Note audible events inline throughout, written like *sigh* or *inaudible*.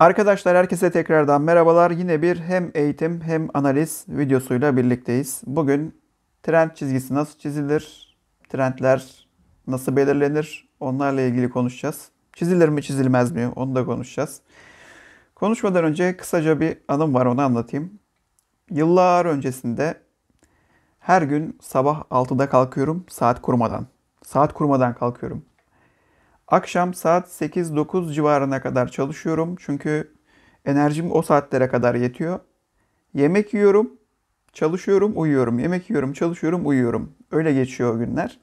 Arkadaşlar herkese tekrardan merhabalar. Yine bir hem eğitim hem analiz videosuyla birlikteyiz. Bugün trend çizgisi nasıl çizilir? Trendler nasıl belirlenir? Onlarla ilgili konuşacağız. Çizilir mi çizilmez mi? Onu da konuşacağız. Konuşmadan önce kısaca bir anım var onu anlatayım. Yıllar öncesinde her gün sabah 6'da kalkıyorum saat kurmadan. Saat kurmadan kalkıyorum. Akşam saat 8-9 civarına kadar çalışıyorum. Çünkü enerjim o saatlere kadar yetiyor. Yemek yiyorum, çalışıyorum, uyuyorum. Yemek yiyorum, çalışıyorum, uyuyorum. Öyle geçiyor günler.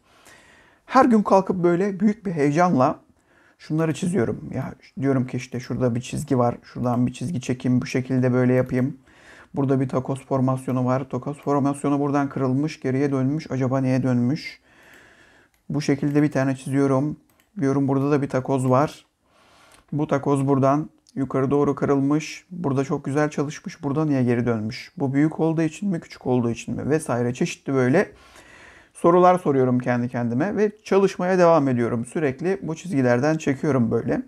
Her gün kalkıp böyle büyük bir heyecanla şunları çiziyorum. Ya diyorum ki işte şurada bir çizgi var. Şuradan bir çizgi çekeyim. Bu şekilde böyle yapayım. Burada bir takos formasyonu var. Takos formasyonu buradan kırılmış, geriye dönmüş. Acaba neye dönmüş? Bu şekilde bir tane çiziyorum. Diyorum burada da bir takoz var. Bu takoz buradan yukarı doğru kırılmış. Burada çok güzel çalışmış. Burada niye geri dönmüş? Bu büyük olduğu için mi, küçük olduğu için mi? Vesaire çeşitli böyle sorular soruyorum kendi kendime ve çalışmaya devam ediyorum. Sürekli bu çizgilerden çekiyorum böyle.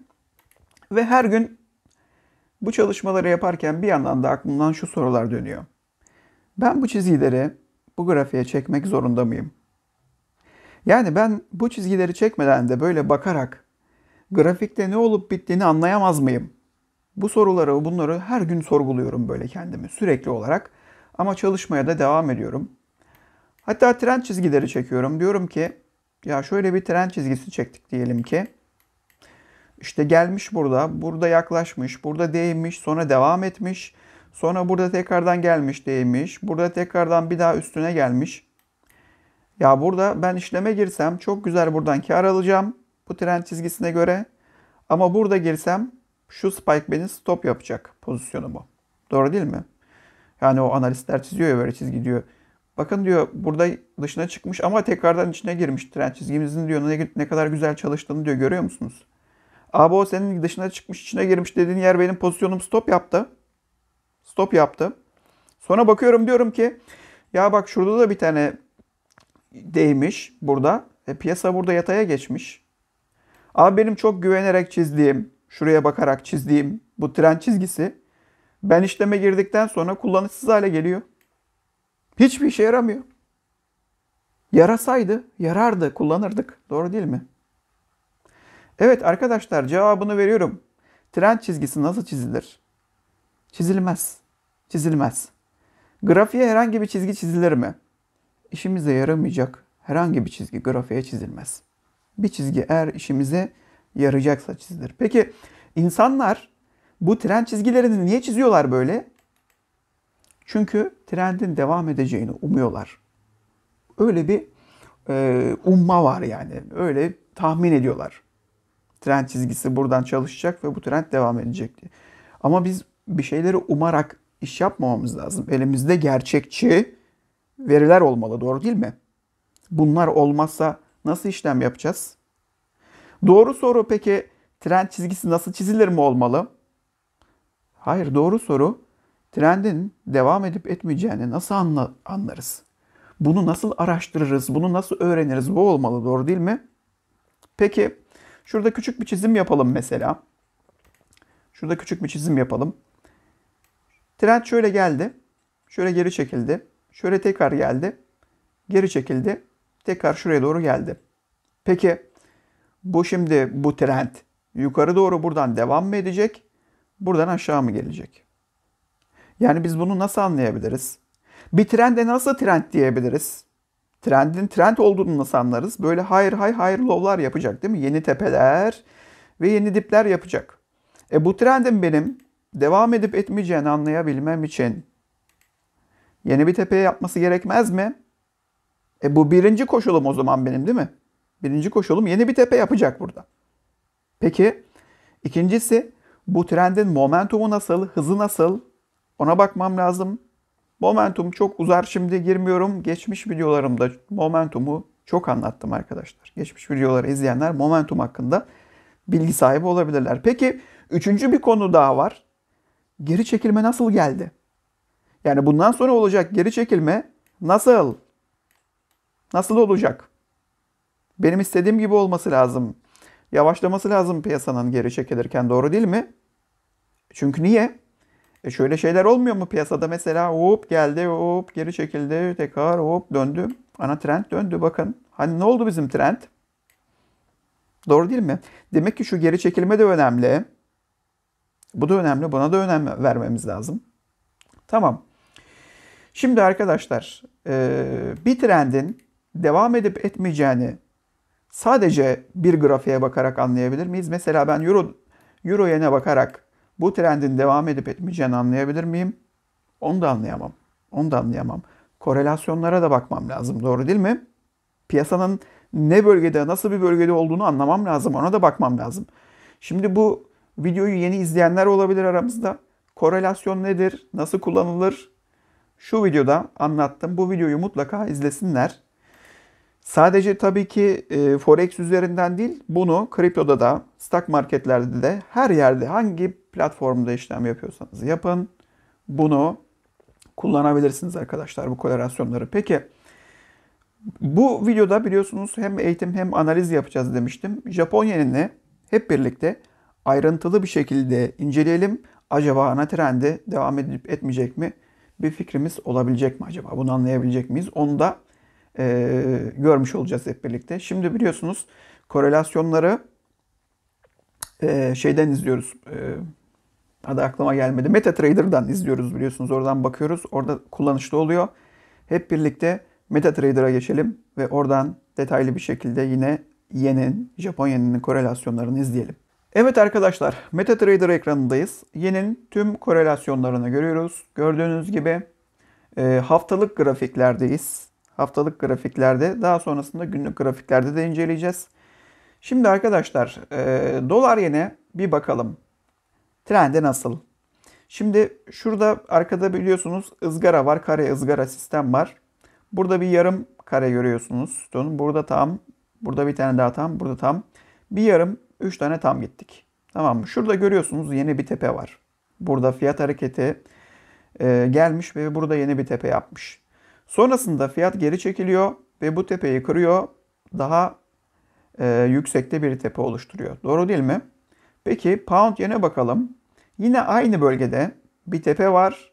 Ve her gün bu çalışmaları yaparken bir yandan da aklımdan şu sorular dönüyor. Ben bu çizgileri bu grafiğe çekmek zorunda mıyım? Yani ben bu çizgileri çekmeden de böyle bakarak grafikte ne olup bittiğini anlayamaz mıyım? Bu soruları, bunları her gün sorguluyorum böyle kendimi sürekli olarak. Ama çalışmaya da devam ediyorum. Hatta trend çizgileri çekiyorum. Diyorum ki ya şöyle bir trend çizgisi çektik diyelim ki. İşte gelmiş burada, burada yaklaşmış, burada değmiş, sonra devam etmiş. Sonra burada tekrardan gelmiş değmiş. Burada tekrardan bir daha üstüne gelmiş. Ya burada ben işleme girsem çok güzel buradan kar alacağım. Bu trend çizgisine göre. Ama burada girsem şu spike beni stop yapacak pozisyonumu. Doğru değil mi? Yani o analistler çiziyor ya böyle çizgi diyor. Bakın diyor burada dışına çıkmış ama tekrardan içine girmiş trend çizgimizin diyor ne, ne kadar güzel çalıştığını diyor görüyor musunuz? Abi o senin dışına çıkmış içine girmiş dediğin yer benim pozisyonum stop yaptı. Stop yaptı. Sonra bakıyorum diyorum ki ya bak şurada da bir tane değmiş burada. E, piyasa burada yataya geçmiş. Ama benim çok güvenerek çizdiğim, şuraya bakarak çizdiğim bu tren çizgisi ben işleme girdikten sonra kullanışsız hale geliyor. Hiçbir işe yaramıyor. Yarasaydı yarardı, kullanırdık. Doğru değil mi? Evet arkadaşlar cevabını veriyorum. Trend çizgisi nasıl çizilir? Çizilmez. Çizilmez. Grafiğe herhangi bir çizgi çizilir mi? işimize yaramayacak herhangi bir çizgi grafiğe çizilmez. Bir çizgi eğer işimize yarayacaksa çizilir. Peki insanlar bu tren çizgilerini niye çiziyorlar böyle? Çünkü trendin devam edeceğini umuyorlar. Öyle bir e, umma var yani. Öyle tahmin ediyorlar. Tren çizgisi buradan çalışacak ve bu trend devam edecek diye. Ama biz bir şeyleri umarak iş yapmamamız lazım. Elimizde gerçekçi, veriler olmalı doğru değil mi? Bunlar olmazsa nasıl işlem yapacağız? Doğru soru peki trend çizgisi nasıl çizilir mi olmalı? Hayır doğru soru trendin devam edip etmeyeceğini nasıl anla, anlarız? Bunu nasıl araştırırız? Bunu nasıl öğreniriz? Bu olmalı doğru değil mi? Peki şurada küçük bir çizim yapalım mesela. Şurada küçük bir çizim yapalım. Trend şöyle geldi. Şöyle geri çekildi. Şöyle tekrar geldi. Geri çekildi. Tekrar şuraya doğru geldi. Peki bu şimdi bu trend yukarı doğru buradan devam mı edecek? Buradan aşağı mı gelecek? Yani biz bunu nasıl anlayabiliriz? Bir trende nasıl trend diyebiliriz? Trendin trend olduğunu nasıl anlarız? Böyle higher high higher low'lar yapacak değil mi? Yeni tepeler ve yeni dipler yapacak. E bu trendin benim devam edip etmeyeceğini anlayabilmem için Yeni bir tepeye yapması gerekmez mi? E bu birinci koşulum o zaman benim değil mi? Birinci koşulum yeni bir tepe yapacak burada. Peki ikincisi bu trendin momentumu nasıl, hızı nasıl? Ona bakmam lazım. Momentum çok uzar şimdi girmiyorum. Geçmiş videolarımda momentumu çok anlattım arkadaşlar. Geçmiş videoları izleyenler momentum hakkında bilgi sahibi olabilirler. Peki üçüncü bir konu daha var. Geri çekilme nasıl geldi? Yani bundan sonra olacak geri çekilme nasıl? Nasıl olacak? Benim istediğim gibi olması lazım. Yavaşlaması lazım piyasanın geri çekilirken doğru değil mi? Çünkü niye? E şöyle şeyler olmuyor mu piyasada mesela hop geldi hop geri çekildi tekrar hop döndü. Ana trend döndü bakın. Hani ne oldu bizim trend? Doğru değil mi? Demek ki şu geri çekilme de önemli. Bu da önemli. Buna da önem vermemiz lazım. Tamam. Şimdi arkadaşlar e, bir trendin devam edip etmeyeceğini sadece bir grafiğe bakarak anlayabilir miyiz? Mesela ben Euro, Euro yen'e bakarak bu trendin devam edip etmeyeceğini anlayabilir miyim? Onu da anlayamam. Onu da anlayamam. Korelasyonlara da bakmam lazım. Doğru değil mi? Piyasanın ne bölgede, nasıl bir bölgede olduğunu anlamam lazım. Ona da bakmam lazım. Şimdi bu videoyu yeni izleyenler olabilir aramızda. Korelasyon nedir? Nasıl kullanılır? şu videoda anlattım. Bu videoyu mutlaka izlesinler. Sadece tabii ki e, Forex üzerinden değil, bunu kriptoda da, stak marketlerde de, her yerde, hangi platformda işlem yapıyorsanız yapın. Bunu kullanabilirsiniz arkadaşlar bu korelasyonları. Peki bu videoda biliyorsunuz hem eğitim hem analiz yapacağız demiştim. Japonya'nın hep birlikte ayrıntılı bir şekilde inceleyelim. Acaba ana trendi devam edip etmeyecek mi? bir fikrimiz olabilecek mi acaba? Bunu anlayabilecek miyiz? Onu da e, görmüş olacağız hep birlikte. Şimdi biliyorsunuz korelasyonları e, şeyden izliyoruz. E, adı aklıma gelmedi. MetaTrader'dan izliyoruz biliyorsunuz. Oradan bakıyoruz. Orada kullanışlı oluyor. Hep birlikte MetaTrader'a geçelim ve oradan detaylı bir şekilde yine yenin, Japon yeninin korelasyonlarını izleyelim. Evet arkadaşlar, MetaTrader ekranındayız. Yenin tüm korelasyonlarını görüyoruz. Gördüğünüz gibi e, haftalık grafiklerdeyiz. Haftalık grafiklerde, daha sonrasında günlük grafiklerde de inceleyeceğiz. Şimdi arkadaşlar, e, dolar yene bir bakalım. Trende nasıl? Şimdi şurada arkada biliyorsunuz ızgara var, kare ızgara sistem var. Burada bir yarım kare görüyorsunuz. Burada tam, burada bir tane daha tam, burada tam. Bir yarım 3 tane tam gittik. Tamam mı? Şurada görüyorsunuz yeni bir tepe var. Burada fiyat hareketi e, gelmiş ve burada yeni bir tepe yapmış. Sonrasında fiyat geri çekiliyor ve bu tepeyi kırıyor. Daha e, yüksekte bir tepe oluşturuyor. Doğru değil mi? Peki pound yene bakalım. Yine aynı bölgede bir tepe var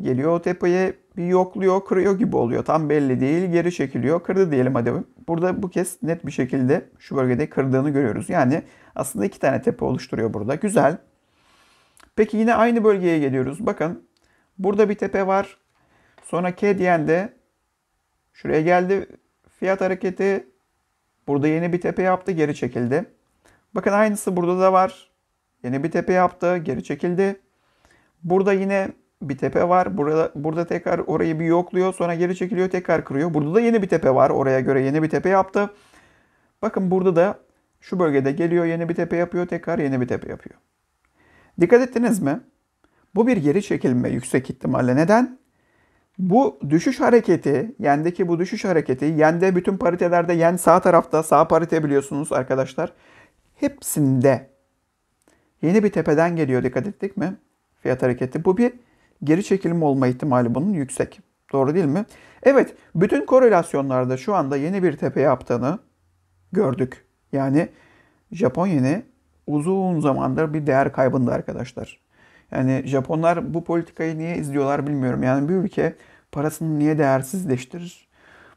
Geliyor o tepeye bir yokluyor, kırıyor gibi oluyor. Tam belli değil. Geri çekiliyor. Kırdı diyelim hadi. Burada bu kez net bir şekilde şu bölgede kırdığını görüyoruz. Yani aslında iki tane tepe oluşturuyor burada. Güzel. Peki yine aynı bölgeye geliyoruz. Bakın burada bir tepe var. Sonra K diyen de şuraya geldi. Fiyat hareketi burada yeni bir tepe yaptı. Geri çekildi. Bakın aynısı burada da var. Yeni bir tepe yaptı. Geri çekildi. Burada yine bir tepe var. Burada, burada tekrar orayı bir yokluyor. Sonra geri çekiliyor. Tekrar kırıyor. Burada da yeni bir tepe var. Oraya göre yeni bir tepe yaptı. Bakın burada da şu bölgede geliyor. Yeni bir tepe yapıyor. Tekrar yeni bir tepe yapıyor. Dikkat ettiniz mi? Bu bir geri çekilme yüksek ihtimalle. Neden? Bu düşüş hareketi, yendeki bu düşüş hareketi, yende bütün paritelerde, yen sağ tarafta, sağ parite biliyorsunuz arkadaşlar. Hepsinde yeni bir tepeden geliyor dikkat ettik mi? Fiyat hareketi. Bu bir geri çekilme olma ihtimali bunun yüksek. Doğru değil mi? Evet, bütün korelasyonlarda şu anda yeni bir tepe yaptığını gördük. Yani Japon uzun zamandır bir değer kaybında arkadaşlar. Yani Japonlar bu politikayı niye izliyorlar bilmiyorum. Yani bir ülke parasını niye değersizleştirir?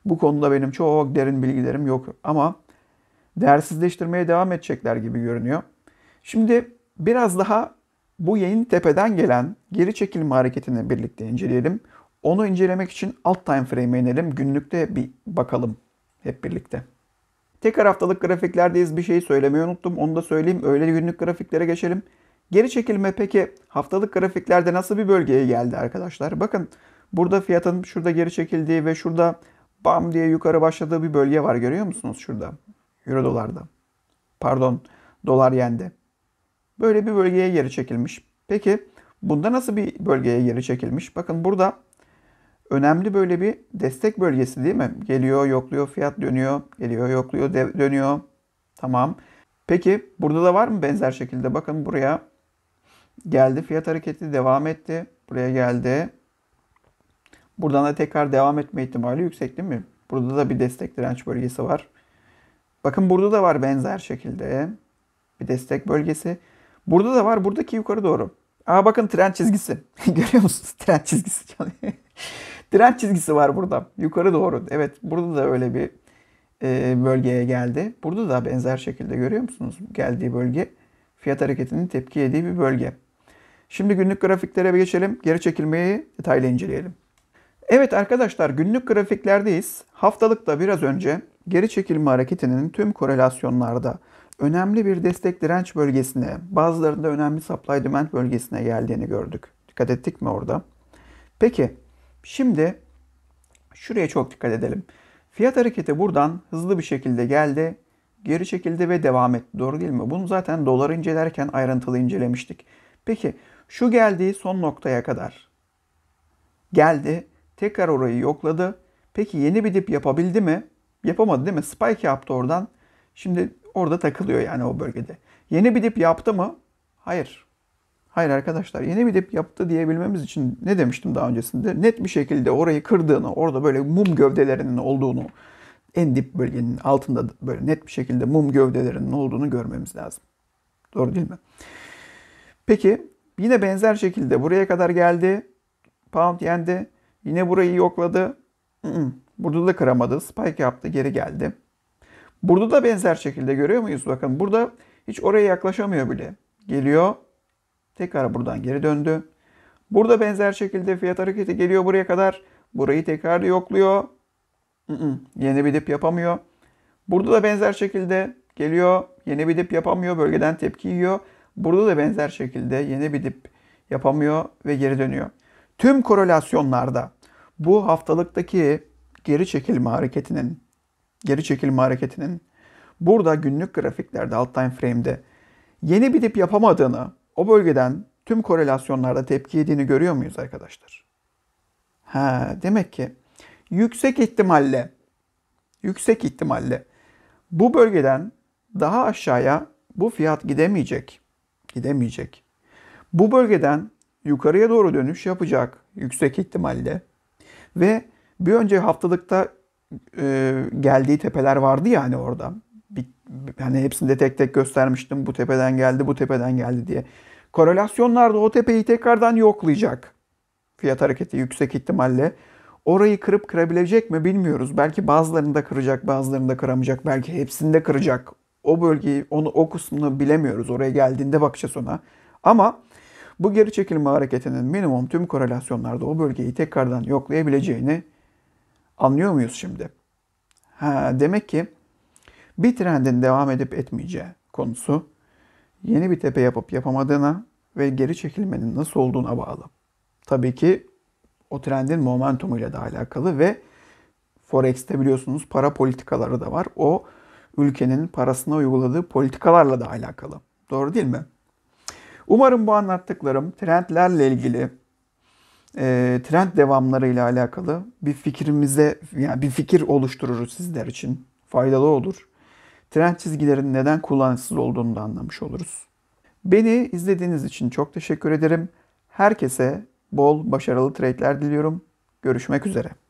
Bu konuda benim çok derin bilgilerim yok ama değersizleştirmeye devam edecekler gibi görünüyor. Şimdi biraz daha bu yayın tepeden gelen geri çekilme hareketini birlikte inceleyelim. Onu incelemek için alt time frame'e inelim. Günlükte bir bakalım hep birlikte. Tekrar haftalık grafiklerdeyiz. Bir şey söylemeyi unuttum. Onu da söyleyeyim. Öyle günlük grafiklere geçelim. Geri çekilme peki haftalık grafiklerde nasıl bir bölgeye geldi arkadaşlar? Bakın burada fiyatın şurada geri çekildiği ve şurada bam diye yukarı başladığı bir bölge var. Görüyor musunuz şurada? Euro dolarda. Pardon dolar yendi. Böyle bir bölgeye geri çekilmiş. Peki bunda nasıl bir bölgeye geri çekilmiş? Bakın burada önemli böyle bir destek bölgesi değil mi? Geliyor, yokluyor, fiyat dönüyor, geliyor, yokluyor, dönüyor. Tamam. Peki burada da var mı benzer şekilde? Bakın buraya geldi fiyat hareketi devam etti. Buraya geldi. Buradan da tekrar devam etme ihtimali yüksek değil mi? Burada da bir destek direnç bölgesi var. Bakın burada da var benzer şekilde bir destek bölgesi. Burada da var. Buradaki yukarı doğru. Aa bakın trend çizgisi. *laughs* Görüyor musunuz? trend çizgisi çalıyor. *laughs* tren çizgisi var burada. Yukarı doğru. Evet burada da öyle bir e, bölgeye geldi. Burada da benzer şekilde görüyor musunuz? Geldiği bölge fiyat hareketinin tepki yediği bir bölge. Şimdi günlük grafiklere bir geçelim. Geri çekilmeyi detaylı inceleyelim. Evet arkadaşlar günlük grafiklerdeyiz. Haftalıkta biraz önce geri çekilme hareketinin tüm korelasyonlarda önemli bir destek direnç bölgesine, bazılarında önemli supply demand bölgesine geldiğini gördük. Dikkat ettik mi orada? Peki şimdi şuraya çok dikkat edelim. Fiyat hareketi buradan hızlı bir şekilde geldi, geri çekildi ve devam etti. Doğru değil mi? Bunu zaten dolar incelerken ayrıntılı incelemiştik. Peki şu geldiği son noktaya kadar geldi, tekrar orayı yokladı. Peki yeni bir dip yapabildi mi? Yapamadı değil mi? Spike yaptı oradan. Şimdi orada takılıyor yani o bölgede. Yeni bir dip yaptı mı? Hayır. Hayır arkadaşlar yeni bir dip yaptı diyebilmemiz için ne demiştim daha öncesinde? Net bir şekilde orayı kırdığını, orada böyle mum gövdelerinin olduğunu, en dip bölgenin altında böyle net bir şekilde mum gövdelerinin olduğunu görmemiz lazım. Doğru değil mi? Peki yine benzer şekilde buraya kadar geldi. Pound yendi. Yine burayı yokladı. Burada da kıramadı. Spike yaptı. Geri geldi. Burada da benzer şekilde görüyor muyuz? Bakın burada hiç oraya yaklaşamıyor bile. Geliyor. Tekrar buradan geri döndü. Burada benzer şekilde fiyat hareketi geliyor buraya kadar. Burayı tekrar yokluyor. I-ı, yeni bir dip yapamıyor. Burada da benzer şekilde geliyor. Yeni bir dip yapamıyor. Bölgeden tepki yiyor. Burada da benzer şekilde yeni bir dip yapamıyor ve geri dönüyor. Tüm korelasyonlarda bu haftalıktaki geri çekilme hareketinin geri çekilme hareketinin burada günlük grafiklerde alt time frame'de yeni bir dip yapamadığını, o bölgeden tüm korelasyonlarda tepki yediğini görüyor muyuz arkadaşlar? Ha, demek ki yüksek ihtimalle yüksek ihtimalle bu bölgeden daha aşağıya bu fiyat gidemeyecek. Gidemeyecek. Bu bölgeden yukarıya doğru dönüş yapacak yüksek ihtimalle. Ve bir önce haftalıkta e, geldiği tepeler vardı ya hani orada. Bir, hani hepsini de tek tek göstermiştim. Bu tepeden geldi, bu tepeden geldi diye. Korelasyonlarda o tepeyi tekrardan yoklayacak. Fiyat hareketi yüksek ihtimalle. Orayı kırıp kırabilecek mi bilmiyoruz. Belki bazılarını da kıracak, bazılarını da kıramayacak. Belki hepsini de kıracak. O bölgeyi, onu o kısmını bilemiyoruz. Oraya geldiğinde bakacağız ona. Ama bu geri çekilme hareketinin minimum tüm korelasyonlarda o bölgeyi tekrardan yoklayabileceğini Anlıyor muyuz şimdi? Ha, demek ki bir trendin devam edip etmeyeceği konusu yeni bir tepe yapıp yapamadığına ve geri çekilmenin nasıl olduğuna bağlı. Tabii ki o trendin momentumuyla da alakalı ve Forex'te biliyorsunuz para politikaları da var. O ülkenin parasına uyguladığı politikalarla da alakalı. Doğru değil mi? Umarım bu anlattıklarım trendlerle ilgili e, trend devamları ile alakalı bir fikrimize yani bir fikir oluştururuz sizler için. Faydalı olur. Trend çizgilerin neden kullanışsız olduğunu da anlamış oluruz. Beni izlediğiniz için çok teşekkür ederim. Herkese bol başarılı trade'ler diliyorum. Görüşmek üzere.